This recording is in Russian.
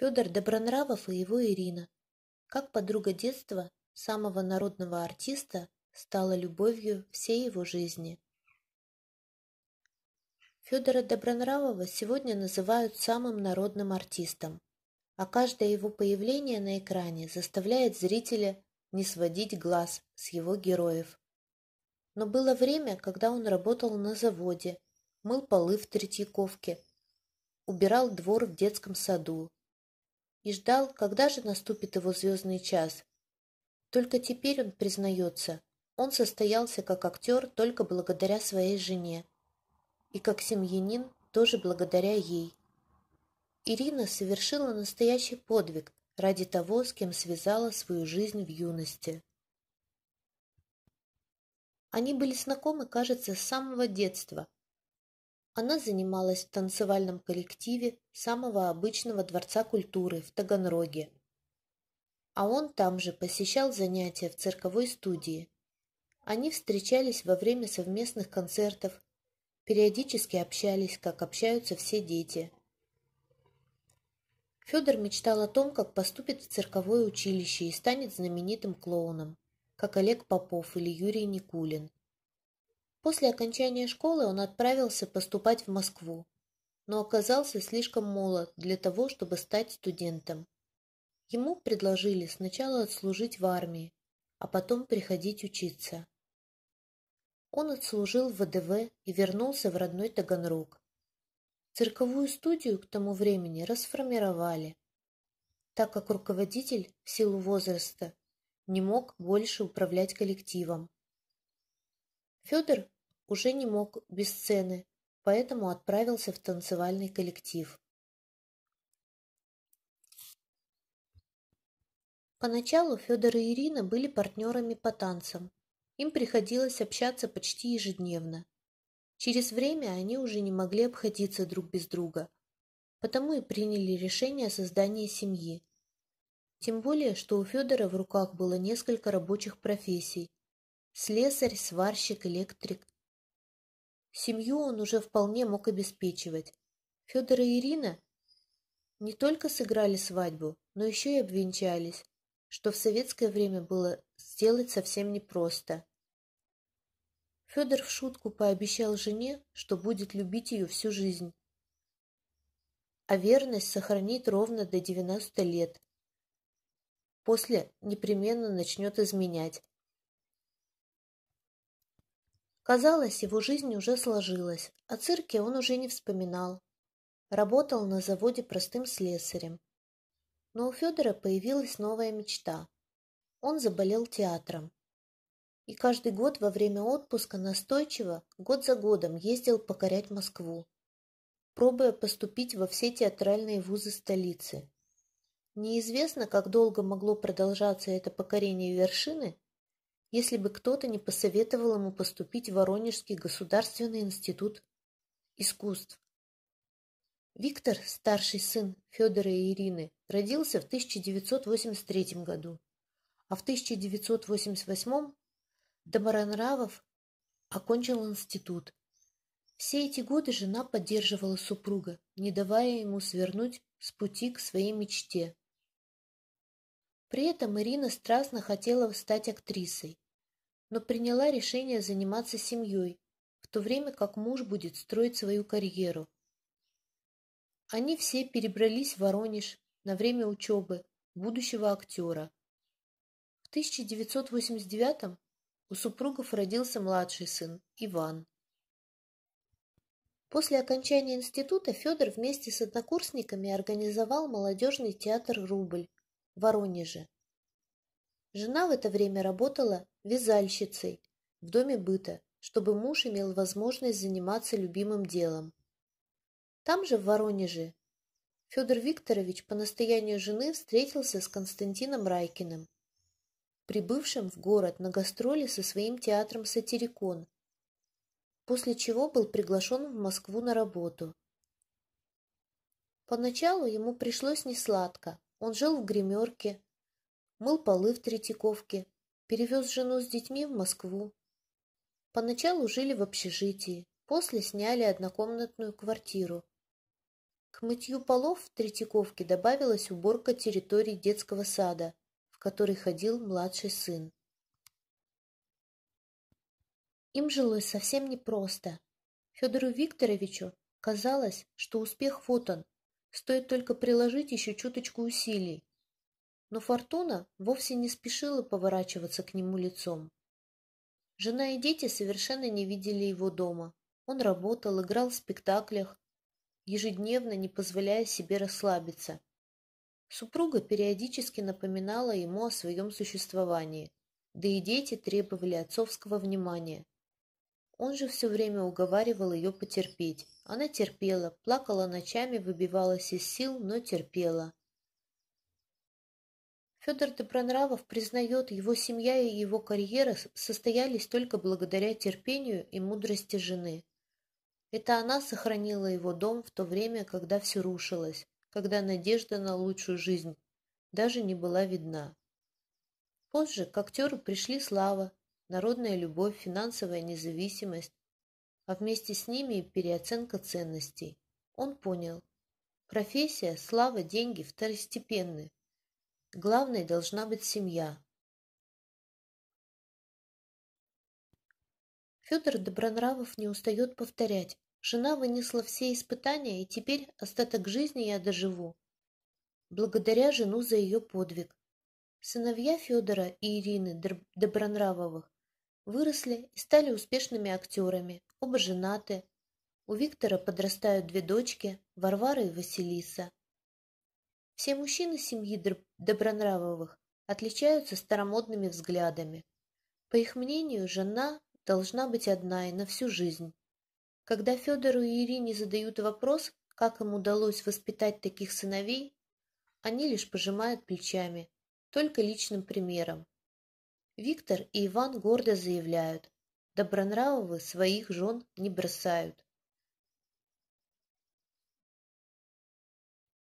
Федор Добронравов и его Ирина. Как подруга детства, самого народного артиста, стала любовью всей его жизни. Федора Добронравова сегодня называют самым народным артистом, а каждое его появление на экране заставляет зрителя не сводить глаз с его героев. Но было время, когда он работал на заводе, мыл полы в Третьяковке, убирал двор в детском саду, и ждал, когда же наступит его звездный час. Только теперь он признается, он состоялся как актер только благодаря своей жене и как семьянин тоже благодаря ей. Ирина совершила настоящий подвиг ради того, с кем связала свою жизнь в юности. Они были знакомы, кажется, с самого детства – она занималась в танцевальном коллективе самого обычного Дворца культуры в Таганроге. А он там же посещал занятия в цирковой студии. Они встречались во время совместных концертов, периодически общались, как общаются все дети. Федор мечтал о том, как поступит в цирковое училище и станет знаменитым клоуном, как Олег Попов или Юрий Никулин. После окончания школы он отправился поступать в Москву, но оказался слишком молод для того, чтобы стать студентом. Ему предложили сначала отслужить в армии, а потом приходить учиться. Он отслужил в ВДВ и вернулся в родной Таганрог. Цирковую студию к тому времени расформировали, так как руководитель в силу возраста не мог больше управлять коллективом. Федор уже не мог без сцены, поэтому отправился в танцевальный коллектив. Поначалу Федор и Ирина были партнерами по танцам. Им приходилось общаться почти ежедневно. Через время они уже не могли обходиться друг без друга, потому и приняли решение о создании семьи. Тем более, что у Федора в руках было несколько рабочих профессий, Слесарь, сварщик, электрик. Семью он уже вполне мог обеспечивать. Федор и Ирина не только сыграли свадьбу, но еще и обвенчались, что в советское время было сделать совсем непросто. Федор в шутку пообещал жене, что будет любить ее всю жизнь, а верность сохранит ровно до 90 лет. После непременно начнет изменять. Казалось, его жизнь уже сложилась, о цирке он уже не вспоминал. Работал на заводе простым слесарем. Но у Федора появилась новая мечта. Он заболел театром. И каждый год во время отпуска настойчиво, год за годом, ездил покорять Москву, пробуя поступить во все театральные вузы столицы. Неизвестно, как долго могло продолжаться это покорение вершины, если бы кто-то не посоветовал ему поступить в Воронежский государственный институт искусств. Виктор, старший сын Федора и Ирины, родился в 1983 году, а в 1988 Добронравов окончил институт. Все эти годы жена поддерживала супруга, не давая ему свернуть с пути к своей мечте. При этом Ирина страстно хотела стать актрисой но приняла решение заниматься семьей, в то время как муж будет строить свою карьеру. Они все перебрались в Воронеж на время учебы будущего актера. В 1989 у супругов родился младший сын Иван. После окончания института Федор вместе с однокурсниками организовал молодежный театр «Рубль» в Воронеже. Жена в это время работала вязальщицей в доме быта, чтобы муж имел возможность заниматься любимым делом. Там же, в Воронеже, Федор Викторович по настоянию жены встретился с Константином Райкиным, прибывшим в город на гастроли со своим театром «Сатирикон», после чего был приглашен в Москву на работу. Поначалу ему пришлось несладко. Он жил в гримерке, мыл полы в Третьяковке, перевез жену с детьми в Москву. Поначалу жили в общежитии, после сняли однокомнатную квартиру. К мытью полов в Третьяковке добавилась уборка территории детского сада, в который ходил младший сын. Им жилось совсем непросто. Федору Викторовичу казалось, что успех вот он, стоит только приложить еще чуточку усилий но Фортуна вовсе не спешила поворачиваться к нему лицом. Жена и дети совершенно не видели его дома. Он работал, играл в спектаклях, ежедневно не позволяя себе расслабиться. Супруга периодически напоминала ему о своем существовании, да и дети требовали отцовского внимания. Он же все время уговаривал ее потерпеть. Она терпела, плакала ночами, выбивалась из сил, но терпела. Федор Добронравов признает, его семья и его карьера состоялись только благодаря терпению и мудрости жены. Это она сохранила его дом в то время, когда все рушилось, когда надежда на лучшую жизнь даже не была видна. Позже к актеру пришли слава, народная любовь, финансовая независимость, а вместе с ними переоценка ценностей. Он понял, профессия, слава, деньги второстепенные. Главной должна быть семья. Федор Добронравов не устает повторять. Жена вынесла все испытания, и теперь остаток жизни я доживу. Благодаря жену за ее подвиг. Сыновья Федора и Ирины Добронравовых выросли и стали успешными актерами, оба женаты. У Виктора подрастают две дочки, Варвара и Василиса. Все мужчины семьи Добронравовых отличаются старомодными взглядами. По их мнению, жена должна быть одна и на всю жизнь. Когда Федору и Ирине задают вопрос, как им удалось воспитать таких сыновей, они лишь пожимают плечами, только личным примером. Виктор и Иван гордо заявляют, добронравовы своих жен не бросают.